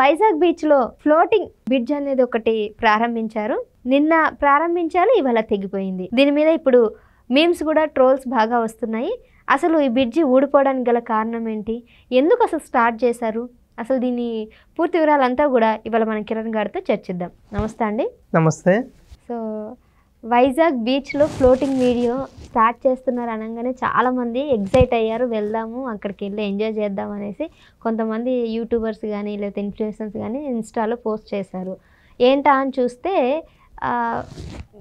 వైజాగ్ బీచ్లో floating bridge అనేది ఒకటి ప్రారంభించారు నిన్న ప్రారంభించారు ఇవాళ తెగిపోయింది దీని మీద ఇప్పుడు మీమ్స్ కూడా ట్రోల్స్ బాగా వస్తున్నాయి అసలు ఈ బ్రిడ్జి ఊడిపోవడానికి గల కారణం ఏంటి ఎందుకు అసలు స్టార్ట్ చేశారు అసలు దీని పూర్తి వివరాలంతా కూడా ఇవాళ మన కిరణ్ గారితో చర్చిద్దాం నమస్తే అండి నమస్తే సో వైజాగ్ బీచ్లో ఫ్లోటింగ్ వీడియో స్టార్ట్ చేస్తున్నారు అనగానే చాలామంది ఎగ్జైట్ అయ్యారు వెళ్దాము అక్కడికి వెళ్ళి ఎంజాయ్ చేద్దాం అనేసి కొంతమంది యూట్యూబర్స్ కానీ లేకపోతే ఇన్ఫ్లుయెన్సర్స్ కానీ ఇన్స్టాలో పోస్ట్ చేశారు ఏంటా అని చూస్తే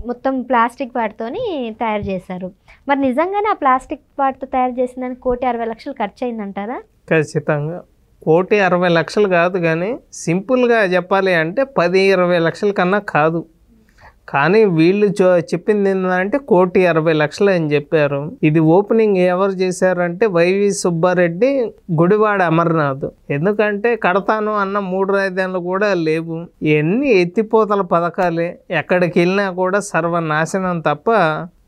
మొత్తం ప్లాస్టిక్ వాటితోని తయారు చేశారు మరి నిజంగానే ఆ ప్లాస్టిక్ వాటితో తయారు చేసిన దానికి కోటి అరవై లక్షలు ఖర్చు అయిందంటారా ఖచ్చితంగా కోటి అరవై లక్షలు కాదు కానీ సింపుల్గా చెప్పాలి అంటే పది ఇరవై లక్షల కన్నా కాదు కానీ వీళ్ళు చెప్పింది ఏంటంటే కోటి అరవై లక్షలు అని చెప్పారు ఇది ఓపెనింగ్ ఎవరు చేశారంటే వైవి సుబ్బారెడ్డి గుడివాడ అమర్నాథ్ ఎందుకంటే కడతాను అన్న మూడు రాజధానులు కూడా లేవు ఎన్ని ఎత్తిపోతల పథకాలే ఎక్కడికి వెళ్ళినా కూడా సర్వనాశనం తప్ప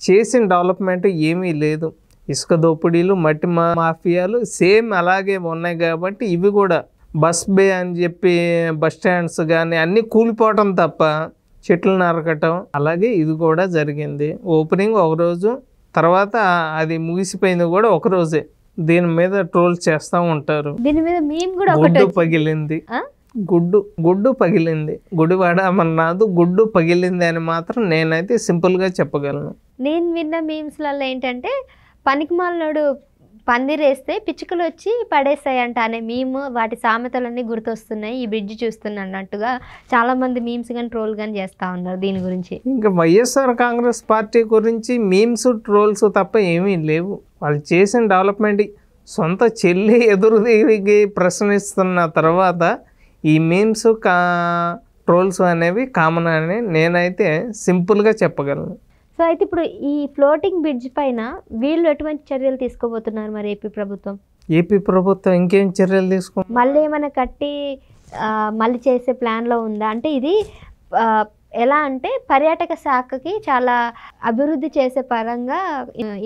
చేసిన డెవలప్మెంట్ ఏమీ లేదు ఇసుక దోపిడీలు మట్టి మాఫియాలు సేమ్ అలాగే ఉన్నాయి కాబట్టి ఇవి కూడా బస్ బే అని చెప్పి బస్ స్టాండ్స్ కానీ అన్నీ కూలిపోవటం తప్ప చెట్లు నరకటం అలాగే ఇది కూడా జరిగింది ఓపెనింగ్ ఒకరోజు తర్వాత అది ముగిసిపోయింది కూడా ఒకరోజే దీని మీద ట్రోల్ చేస్తూ ఉంటారు దీని మీద మేము కూడా గుడ్డు పగిలింది గుడ్డు గుడ్డు పగిలింది గుడి వాడ నాదు గుడ్డు పగిలింది అని మాత్రం నేనైతే సింపుల్గా చెప్పగలను నేను విన్న మీమ్స్లలో ఏంటంటే పనికిమాలినోడు పందిరేస్తే పిచ్చుకలు వచ్చి పడేస్తాయంట అనే మేము వాటి సామెతలన్నీ గుర్తొస్తున్నాయి ఈ బ్రిడ్జ్ చూస్తున్నట్టుగా అన్నట్టుగా చాలామంది మీమ్స్ కానీ ట్రోల్ కానీ చేస్తూ ఉన్నారు దీని గురించి ఇంకా వైఎస్ఆర్ కాంగ్రెస్ పార్టీ గురించి మీమ్స్ ట్రోల్స్ తప్ప ఏమీ లేవు వాళ్ళు చేసిన డెవలప్మెంట్ సొంత చెల్లి ఎదురుదిగి ప్రశ్నిస్తున్న తర్వాత ఈ మీమ్స్ కా ట్రోల్స్ అనేవి కామన్ అని నేనైతే సింపుల్గా చెప్పగలను సో అయితే ఇప్పుడు ఈ ఫ్లోటింగ్ బ్రిడ్జ్ పైన వీళ్ళు ఎటువంటి చర్యలు తీసుకోబోతున్నారు మరి ఏపీ ప్రభుత్వం ఏపీ ప్రభుత్వం ఇంకేం చర్యలు తీసుకో మళ్ళీ ఏమైనా కట్టి మళ్ళీ చేసే ప్లాన్లో ఉందా అంటే ఇది ఎలా అంటే పర్యాటక శాఖకి చాలా అభివృద్ధి చేసే పరంగా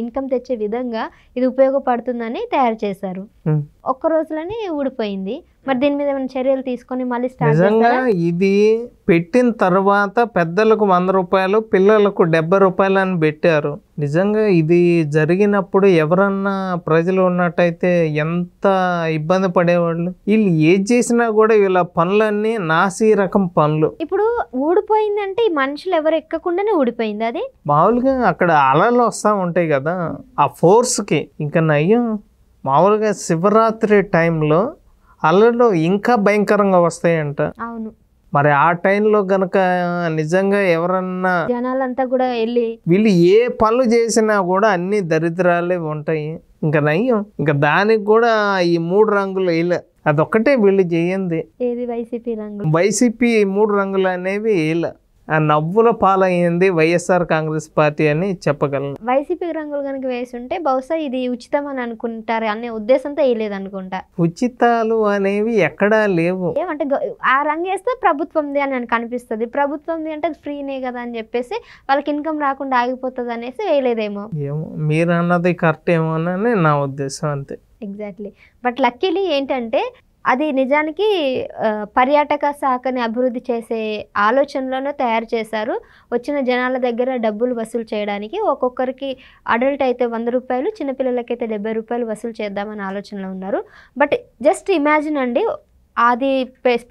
ఇన్కమ్ తెచ్చే విధంగా ఇది ఉపయోగపడుతుందని తయారు చేశారు ఒక్క రోజులోనే ఊడిపోయింది మరి దీని మీద ఏమైనా చర్యలు తీసుకొని మళ్ళీ నిజంగా ఇది పెట్టిన తర్వాత పెద్దలకు వంద రూపాయలు పిల్లలకు డెబ్బై రూపాయలు అని పెట్టారు నిజంగా ఇది జరిగినప్పుడు ఎవరన్నా ప్రజలు ఉన్నట్టయితే ఎంత ఇబ్బంది పడేవాళ్ళు వీళ్ళు ఏది చేసినా కూడా వీళ్ళ పనులన్నీ నాసి రకం పనులు ఇప్పుడు ఊడిపోయిందంటే ఈ మనుషులు ఎవరు ఎక్కకుండానే ఊడిపోయింది అది మామూలుగా అక్కడ అలలు వస్తూ ఉంటాయి కదా ఆ ఫోర్స్కి ఇంకా నయ్యం మామూలుగా శివరాత్రి టైంలో అల్లర్లు ఇంకా భయంకరంగా వస్తాయంట అవును మరి ఆ టైంలో గనక నిజంగా ఎవరన్నా జనాలంతా కూడా వెళ్ళి వీళ్ళు ఏ పనులు చేసినా కూడా అన్ని దరిద్రాలే ఉంటాయి ఇంకా నయ్యం ఇంకా దానికి కూడా ఈ మూడు రంగులు వేయలే అదొక్కటే వీళ్ళు చేయండి వైసీపీ రంగు వైసీపీ మూడు రంగులు అనేవి వేయలే నవ్వుల పాలయ్యింది వైఎస్ఆర్ కాంగ్రెస్ పార్టీ అని చెప్పగలను వైసీపీ రంగులు కనుక ఉంటే బహుశా ఇది ఉచితం అని అనుకుంటారు అనే ఉద్దేశంతో వేయలేదు అనుకుంటా ఉచితాలు అనేవి ఎక్కడా లేవు ఏమంటే ఆ రంగు వేస్తే ప్రభుత్వంది అని నాకు అనిపిస్తుంది ప్రభుత్వంది అంటే ఫ్రీనే కదా అని చెప్పేసి వాళ్ళకి ఇన్కమ్ రాకుండా ఆగిపోతుంది అనేసి వేయలేదేమో ఏమో మీరు అన్నది కరెక్ట్ ఏమో అని నా ఉద్దేశం అంతే ఎగ్జాక్ట్లీ బట్ లక్కీలీ ఏంటంటే అది నిజానికి పర్యాటక శాఖని అభివృద్ధి చేసే ఆలోచనలోనే తయారు చేశారు వచ్చిన జనాల దగ్గర డబ్బులు వసూలు చేయడానికి ఒక్కొక్కరికి అడల్ట్ అయితే వంద రూపాయలు చిన్నపిల్లలకైతే డెబ్బై రూపాయలు వసూలు చేద్దామని ఆలోచనలో ఉన్నారు బట్ జస్ట్ ఇమాజిన్ అండి అది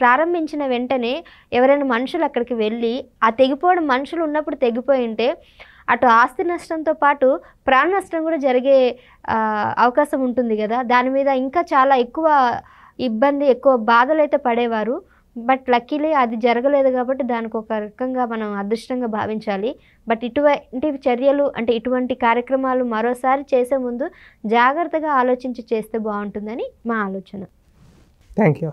ప్రారంభించిన వెంటనే ఎవరైనా మనుషులు అక్కడికి వెళ్ళి ఆ తెగిపోవడం మనుషులు ఉన్నప్పుడు తెగిపోయి ఉంటే అటు ఆస్తి నష్టంతో పాటు ప్రాణ నష్టం కూడా జరిగే అవకాశం ఉంటుంది కదా దాని మీద ఇంకా చాలా ఎక్కువ ఇబ్బంది ఎక్కువ బాధలు అయితే పడేవారు బట్ లక్కీలీ అది జరగలేదు కాబట్టి దానికి ఒక రకంగా మనం అదృష్టంగా భావించాలి బట్ ఇటువంటి చర్యలు అంటే ఇటువంటి కార్యక్రమాలు మరోసారి చేసే ముందు జాగ్రత్తగా ఆలోచించి చేస్తే బాగుంటుందని మా ఆలోచన థ్యాంక్ యూ